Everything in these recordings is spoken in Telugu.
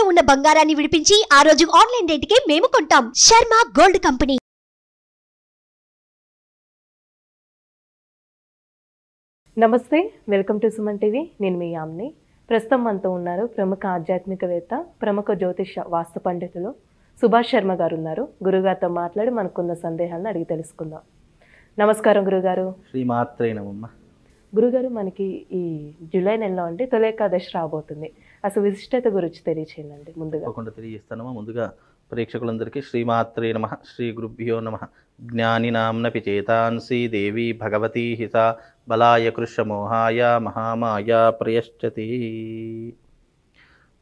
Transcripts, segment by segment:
తాకట్టులో ఉన్న బంగారాన్ని విడిపించి ఆ రోజు ఆన్లైన్ కి మేము కొంటాం శర్మ గోల్డ్ కంపెనీ నమస్తే వెల్కమ్ టు సుమన్ టీవీ నేను మీ యామ్ని ప్రస్తుతం మనతో ఉన్నారు ప్రముఖ ఆధ్యాత్మికవేత్త ప్రముఖ జ్యోతిష వాస్తు పండితులు సుభాష్ శర్మ గారు ఉన్నారు గురుగారితో మాట్లాడి మనకున్న సందేహాలను అడిగి తెలుసుకుందాం నమస్కారం గురుగారు శ్రీమాత్రేనమ్మ గురుగారు మనకి ఈ జూలై నెలలో అంటే తొలేకాదశి రాబోతుంది అసలు విశిష్టత గురించి తెలియచేయండి ముందుగా తప్పకుండా తెలియజేస్తానమ్మా ముందుగా ప్రేక్షకులందరికీ శ్రీమాత్రే నమ శ్రీ గురుభ్యో నమ జ్ఞానినాంనపి చేతాన్సి దేవి భగవతీ హిత బలాయ కృషమోహాయ మహామాయ ప్రయశ్చతి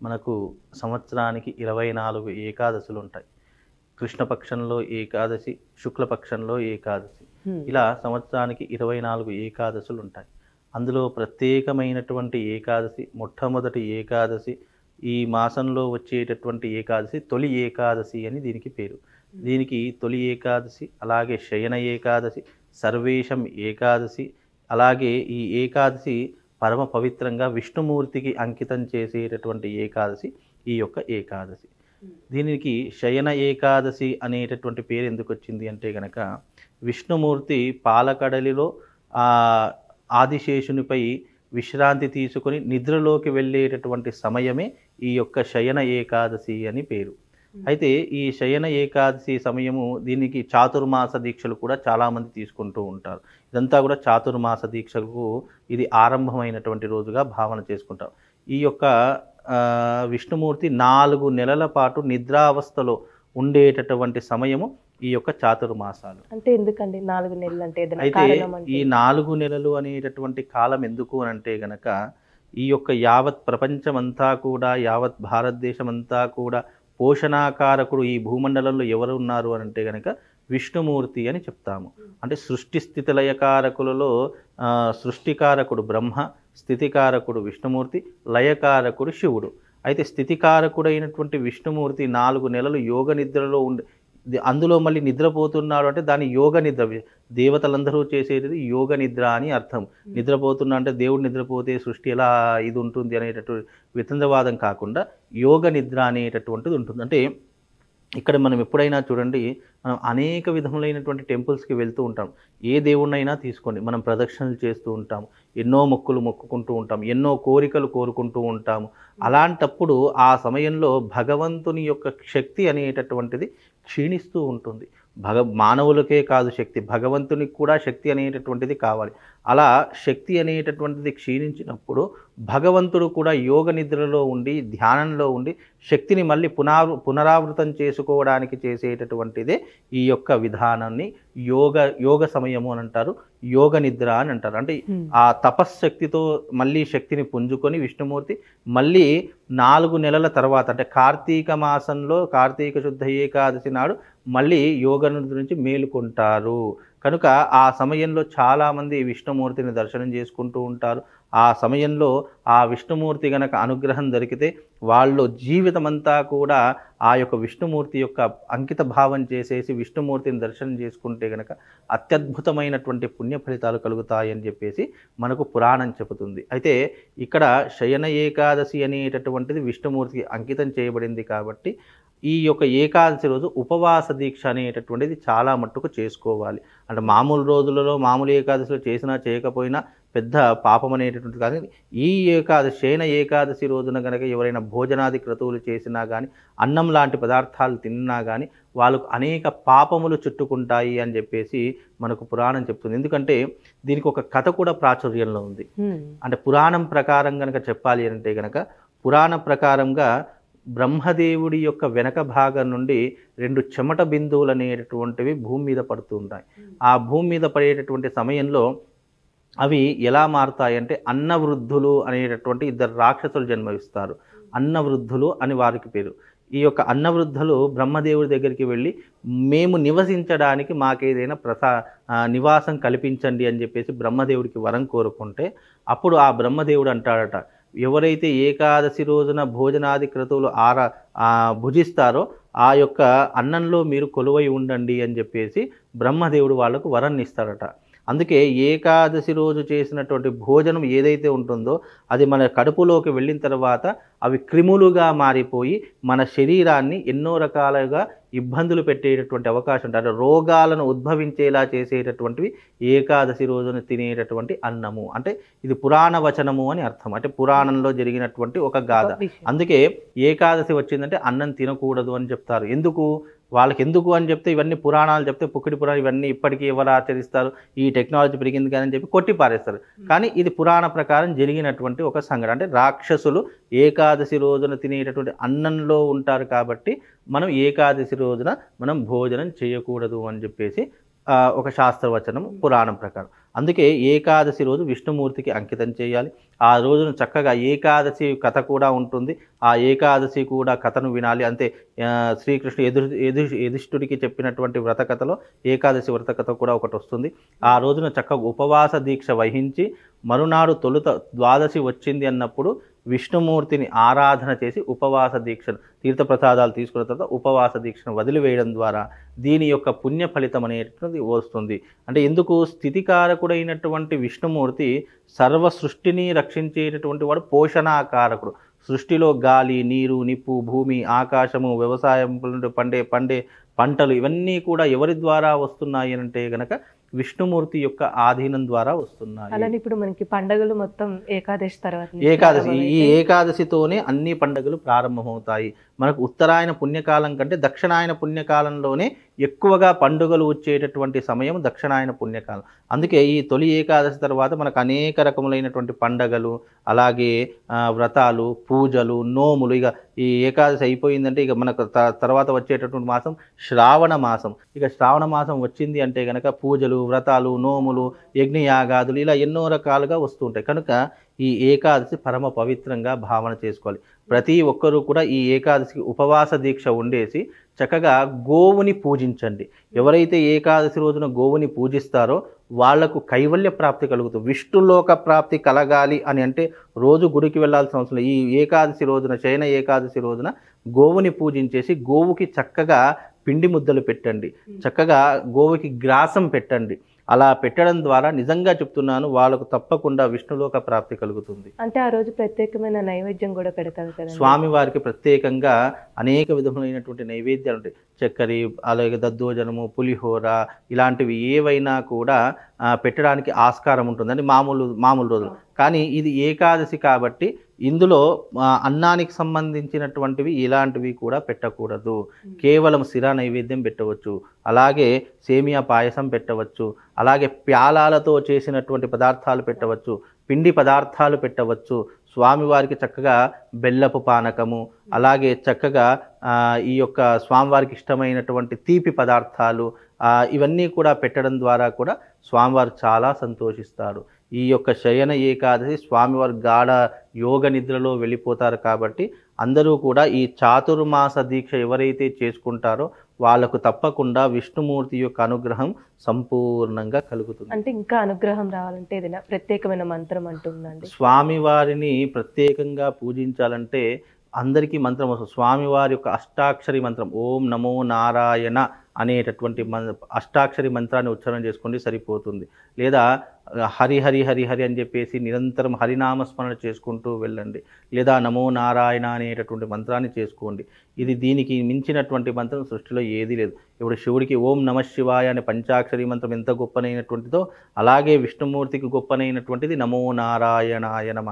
మనకు సంవత్సరానికి ఇరవై నాలుగు ఏకాదశులు ఉంటాయి కృష్ణపక్షంలో ఏకాదశి శుక్లపక్షంలో ఏకాదశి ఇలా సంవత్సరానికి ఇరవై నాలుగు ఏకాదశులు ఉంటాయి అందులో ప్రత్యేకమైనటువంటి ఏకాదశి మొట్టమొదటి ఏకాదశి ఈ మాసంలో వచ్చేటటువంటి ఏకాదశి తొలి ఏకాదశి అని దీనికి పేరు దీనికి తొలి ఏకాదశి అలాగే శయన ఏకాదశి సర్వేషం ఏకాదశి అలాగే ఈ ఏకాదశి పరమ పవిత్రంగా విష్ణుమూర్తికి అంకితం చేసేటటువంటి ఏకాదశి ఈ యొక్క ఏకాదశి దీనికి శయన ఏకాదశి అనేటటువంటి పేరు ఎందుకు వచ్చింది అంటే గనక విష్ణుమూర్తి పాలకడలిలో ఆదిశేషునిపై విశ్రాంతి తీసుకొని నిద్రలోకి వెళ్ళేటటువంటి సమయమే ఈ యొక్క శయన ఏకాదశి అని పేరు అయితే ఈ శయన ఏకాదశి సమయము దీనికి చాతుర్మాస దీక్షలు కూడా చాలామంది తీసుకుంటూ ఉంటారు ఇదంతా కూడా చాతుర్మాస దీక్షలకు ఇది ఆరంభమైనటువంటి రోజుగా భావన చేసుకుంటాం ఈ యొక్క విష్ణుమూర్తి నాలుగు నెలల పాటు నిద్రావస్థలో ఉండేటటువంటి సమయము ఈ యొక్క చాతుర్మాసాలు అంటే ఎందుకండి నాలుగు నెలలు అంటే అయితే ఈ నాలుగు నెలలు అనేటటువంటి కాలం ఎందుకు అని అంటే గనక ఈ యొక్క యావత్ ప్రపంచమంతా కూడా యావత్ భారతదేశం అంతా కూడా పోషణాకారకుడు ఈ భూమండలంలో ఎవరు ఉన్నారు అని అంటే గనక విష్ణుమూర్తి అని చెప్తాము అంటే సృష్టి స్థితిలయకారకులలో సృష్టికారకుడు బ్రహ్మ స్థితికారకుడు విష్ణుమూర్తి లయకారకుడు శివుడు అయితే స్థితికారకుడైనటువంటి విష్ణుమూర్తి నాలుగు నెలలు యోగ నిద్రలో ఉండే అందులో మళ్ళీ నిద్రపోతున్నాడు అంటే దాని యోగ నిద్ర దేవతలందరూ చేసేది యోగ నిద్ర అని అర్థం నిద్రపోతున్నా అంటే దేవుడు నిద్రపోతే సృష్టి ఎలా ఇది ఉంటుంది అనేటటువంటి వితంతవాదం కాకుండా యోగ నిద్ర అనేటటువంటిది ఉంటుంది అంటే ఇక్కడ మనం ఎప్పుడైనా చూడండి మనం అనేక విధములైనటువంటి టెంపుల్స్కి వెళ్తూ ఉంటాం ఏ దేవుణ్ణైనా తీసుకోండి మనం ప్రదక్షిణలు చేస్తూ ఉంటాం ఎన్నో మొక్కులు మొక్కుకుంటూ ఉంటాం ఎన్నో కోరికలు కోరుకుంటూ ఉంటాము అలాంటప్పుడు ఆ సమయంలో భగవంతుని యొక్క శక్తి అనేటటువంటిది క్షీణిస్తూ ఉంటుంది భగ మానవులకే కాదు శక్తి భగవంతునికి కూడా శక్తి అనేటటువంటిది కావాలి అలా శక్తి అనేటటువంటిది క్షీణించినప్పుడు భగవంతుడు కూడా యోగ నిద్రలో ఉండి ధ్యానంలో ఉండి శక్తిని మళ్ళీ పునా పునరావృతం చేసుకోవడానికి చేసేటటువంటిదే ఈ యొక్క విధానాన్ని యోగ యోగ సమయము అని అంటారు యోగ నిద్ర అని అంటారు అంటే ఆ తపశ్శక్తితో మళ్ళీ శక్తిని పుంజుకొని విష్ణుమూర్తి మళ్ళీ నాలుగు నెలల తర్వాత అంటే కార్తీక మాసంలో కార్తీక శుద్ధ ఏకాదశి నాడు మళ్ళీ యోగ నిద్ర నుంచి మేలుకుంటారు కనుక ఆ సమయంలో చాలామంది విష్ణుమూర్తిని దర్శనం చేసుకుంటూ ఉంటారు ఆ సమయంలో ఆ విష్ణుమూర్తి గనక అనుగ్రహం దొరికితే వాళ్ళు జీవితమంతా కూడా ఆ యొక్క విష్ణుమూర్తి యొక్క అంకిత భావం చేసేసి విష్ణుమూర్తిని దర్శనం చేసుకుంటే గనక అత్యద్భుతమైనటువంటి పుణ్య ఫలితాలు కలుగుతాయని చెప్పేసి మనకు పురాణం చెబుతుంది అయితే ఇక్కడ శయన ఏకాదశి అనేటటువంటిది విష్ణుమూర్తికి అంకితం చేయబడింది కాబట్టి ఈ యొక్క ఏకాదశి రోజు ఉపవాస దీక్ష అనేటటువంటిది చాలా మట్టుకు చేసుకోవాలి అంటే మామూలు రోజులలో మామూలు ఏకాదశిలో చేసినా చేయకపోయినా పెద్ద పాపం అనేటటువంటిది కానీ ఈ ఏకాదశి అయిన ఏకాదశి రోజున కనుక ఎవరైనా భోజనాది క్రతువులు చేసినా కానీ అన్నం లాంటి పదార్థాలు తిన్నా కానీ వాళ్ళకు అనేక పాపములు చుట్టుకుంటాయి అని చెప్పేసి మనకు పురాణం చెప్తుంది ఎందుకంటే దీనికి ఒక కథ కూడా ప్రాచుర్యంలో ఉంది అంటే పురాణం ప్రకారం కనుక చెప్పాలి అంటే కనుక పురాణ ప్రకారంగా బ్రహ్మదేవుడి యొక్క వెనక భాగం నుండి రెండు చెమట బిందువులు అనేటటువంటివి భూమి మీద పడుతుంటాయి ఆ భూమి మీద పడేటటువంటి సమయంలో అవి ఎలా మారుతాయంటే అన్నవృద్ధులు అనేటటువంటి ఇద్దరు రాక్షసులు జన్మవిస్తారు అన్నవృద్ధులు అని వారికి పేరు ఈ యొక్క అన్నవృద్ధులు బ్రహ్మదేవుడి దగ్గరికి వెళ్ళి మేము నివసించడానికి మాకేదైనా ప్రసా నివాసం కల్పించండి అని చెప్పేసి బ్రహ్మదేవుడికి వరం కోరుకుంటే అప్పుడు ఆ బ్రహ్మదేవుడు అంటాడట ఎవరైతే ఏకాదశి రోజున భోజనాది క్రతువులు ఆరా భుజిస్తారో ఆ యొక్క అన్నంలో మీరు కొలువై ఉండండి అని చెప్పేసి బ్రహ్మదేవుడు వాళ్ళకు వరాన్ని ఇస్తాడట అందుకే ఏకాదశి రోజు చేసినటువంటి భోజనం ఏదైతే ఉంటుందో అది మన కడుపులోకి వెళ్ళిన తర్వాత అవి క్రిములుగా మారిపోయి మన శరీరాన్ని ఎన్నో రకాలుగా ఇబ్బందులు పెట్టేటటువంటి అవకాశం ఉంటుంది అంటే రోగాలను ఉద్భవించేలా చేసేటటువంటివి ఏకాదశి రోజున తినేటటువంటి అన్నము అంటే ఇది పురాణ వచనము అని అర్థం అంటే పురాణంలో జరిగినటువంటి ఒక గాథ అందుకే ఏకాదశి వచ్చిందంటే అన్నం తినకూడదు అని చెప్తారు ఎందుకు వాళ్ళకి ఎందుకు అని చెప్తే ఇవన్నీ పురాణాలు చెప్తే పుక్కిడి పురాణం ఇవన్నీ ఇప్పటికీ ఎవరు ఆచరిస్తారు ఈ టెక్నాలజీ పెరిగింది కానీ చెప్పి కొట్టి పారేస్తారు కానీ ఇది పురాణ ప్రకారం జరిగినటువంటి ఒక సంఘటన అంటే రాక్షసులు ఏకాదశి రోజున తినేటటువంటి అన్నంలో ఉంటారు కాబట్టి మనం ఏకాదశి రోజున మనం భోజనం చేయకూడదు అని చెప్పేసి ఒక శాస్త్రవచనం పురాణం ప్రకారం అందుకే ఏకాదశి రోజు విష్ణుమూర్తికి అంకితం చేయాలి ఆ రోజున చక్కగా ఏకాదశి కథ కూడా ఉంటుంది ఆ ఏకాదశి కూడా కథను వినాలి అంతే శ్రీకృష్ణ ఎదు ఎదు యధిష్ఠుడికి చెప్పినటువంటి వ్రత కథలో ఏకాదశి వ్రత కథ కూడా ఒకటి వస్తుంది ఆ రోజున చక్కగా ఉపవాస దీక్ష వహించి మరునాడు తొలుత ద్వాదశి వచ్చింది అన్నప్పుడు విష్ణుమూర్తిని ఆరాధన చేసి ఉపవాస దీక్షను తీర్థప్రసాదాలు తీసుకున్న తర్వాత ఉపవాస దీక్షను వదిలివేయడం ద్వారా దీని యొక్క పుణ్య ఫలితం అనేటువంటిది వస్తుంది అంటే ఎందుకు స్థితికారకుడైనటువంటి విష్ణుమూర్తి సర్వ సృష్టిని రక్షించేటటువంటి వాడు పోషణాకారకుడు సృష్టిలో గాలి నీరు నిప్పు భూమి ఆకాశము వ్యవసాయం పండే పండే పంటలు ఇవన్నీ కూడా ఎవరి ద్వారా వస్తున్నాయి అంటే గనక విష్ణుమూర్తి యొక్క ఆధీనం ద్వారా వస్తున్నాయి అలానే ఇప్పుడు మనకి పండగలు మొత్తం ఏకాదశి తర్వాత ఏకాదశి ఈ ఏకాదశితోనే అన్ని పండగలు ప్రారంభమవుతాయి మనకు ఉత్తరాయణ పుణ్యకాలం కంటే దక్షిణాయన పుణ్యకాలంలోనే ఎక్కువగా పండుగలు వచ్చేటటువంటి సమయం దక్షిణాయన పుణ్యకాలం అందుకే ఈ తొలి ఏకాదశి తర్వాత మనకు అనేక రకములైనటువంటి పండగలు అలాగే వ్రతాలు పూజలు నోములు ఇక ఈ ఏకాదశి అయిపోయిందంటే ఇక మనకు తర్వాత వచ్చేటటువంటి మాసం శ్రావణ మాసం ఇక శ్రావణ మాసం వచ్చింది అంటే కనుక పూజలు వ్రతాలు నోములు యజ్ఞయాగాదులు ఇలా ఎన్నో రకాలుగా వస్తూ ఉంటాయి కనుక ఈ ఏకాదశి పరమ పవిత్రంగా భావన చేసుకోవాలి ప్రతి ఒక్కరూ కూడా ఈ ఏకాదశికి ఉపవాస దీక్ష ఉండేసి చక్కగా గోవుని పూజించండి ఎవరైతే ఏకాదశి రోజున గోవుని పూజిస్తారో వాళ్లకు కైవల్య ప్రాప్తి కలుగుతుంది విష్ణులోక ప్రాప్తి కలగాలి అని అంటే రోజు గుడికి వెళ్లాల్సిన అవసరం ఈ ఏకాదశి రోజున చైన ఏకాదశి రోజున గోవుని పూజించేసి గోవుకి చక్కగా పిండి ముద్దలు పెట్టండి చక్కగా గోవుకి గ్రాసం పెట్టండి అలా పెట్టడం ద్వారా నిజంగా చెప్తున్నాను వాళ్ళకు తప్పకుండా విష్ణులోక ప్రాప్తి కలుగుతుంది అంటే ఆ రోజు ప్రత్యేకమైన నైవేద్యం కూడా పెడతారు కదా స్వామి వారికి ప్రత్యేకంగా అనేక విధములైనటువంటి నైవేద్యాలు ఉంటాయి చక్కెర అలాగే దద్దోజనము పులిహోర ఇలాంటివి ఏవైనా కూడా పెట్టడానికి ఆస్కారం ఉంటుందని మామూలు మామూలు రోజులు కానీ ఇది ఏకాదశి కాబట్టి ఇందులో అన్నానికి సంబంధించినటువంటివి ఇలాంటివి కూడా పెట్టకూడదు కేవలం సిరా నైవేద్యం పెట్టవచ్చు అలాగే సేమియా పాయసం పెట్టవచ్చు అలాగే ప్యాలాలతో చేసినటువంటి పదార్థాలు పెట్టవచ్చు పిండి పదార్థాలు పెట్టవచ్చు స్వామివారికి చక్కగా బెల్లపు పానకము అలాగే చక్కగా ఈ యొక్క స్వామివారికి ఇష్టమైనటువంటి తీపి పదార్థాలు ఇవన్నీ కూడా పెట్టడం ద్వారా కూడా స్వామివారు చాలా సంతోషిస్తారు ఈ యొక్క శయన ఏకాదశి స్వామివారి గాఢ యోగ నిద్రలో వెళ్ళిపోతారు కాబట్టి అందరూ కూడా ఈ చాతుర్మాస దీక్ష ఎవరైతే చేసుకుంటారో వాళ్ళకు తప్పకుండా విష్ణుమూర్తి యొక్క అనుగ్రహం సంపూర్ణంగా కలుగుతుంది అంటే ఇంకా అనుగ్రహం రావాలంటే ఏదైనా ప్రత్యేకమైన మంత్రం అంటుందండి స్వామివారిని ప్రత్యేకంగా పూజించాలంటే అందరికీ మంత్రం వస్తుంది స్వామివారి యొక్క అష్టాక్షరి మంత్రం ఓం నమో నారాయణ అనేటటువంటి మ అష్టాక్షరి మంత్రాన్ని ఉచ్చారణ చేసుకోండి సరిపోతుంది లేదా హరి హరి హరి హరి అని చెప్పేసి నిరంతరం హరినామస్మరణ చేసుకుంటూ వెళ్ళండి లేదా నమో నారాయణ అనేటటువంటి మంత్రాన్ని చేసుకోండి ఇది దీనికి మించినటువంటి మంత్రం సృష్టిలో ఏదీ లేదు ఇప్పుడు శివుడికి ఓం నమ శివాయ అనే పంచాక్షరి మంత్రం ఎంత గొప్పనైనటువంటిదో అలాగే విష్ణుమూర్తికి గొప్పనైనటువంటిది నమో నారాయణాయ నమ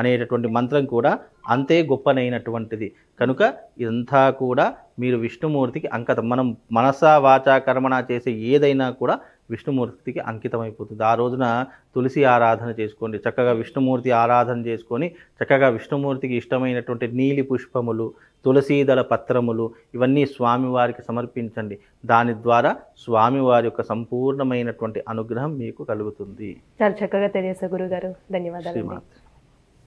అనేటటువంటి మంత్రం కూడా అంతే గొప్పనైనటువంటిది కనుక ఇదంతా కూడా మీరు విష్ణుమూర్తికి అంకితం మనం మనస వాచా కర్మణ చేసే ఏదైనా కూడా విష్ణుమూర్తికి అంకితమైపోతుంది ఆ రోజున తులసి ఆరాధన చేసుకోండి చక్కగా విష్ణుమూర్తి ఆరాధన చేసుకొని చక్కగా విష్ణుమూర్తికి ఇష్టమైనటువంటి నీలి పుష్పములు తులసీదళ పత్రములు ఇవన్నీ స్వామివారికి సమర్పించండి దాని ద్వారా స్వామివారి యొక్క సంపూర్ణమైనటువంటి అనుగ్రహం మీకు కలుగుతుంది చాలా చక్కగా తెలియసా గురుగారు ధన్యవాదాలు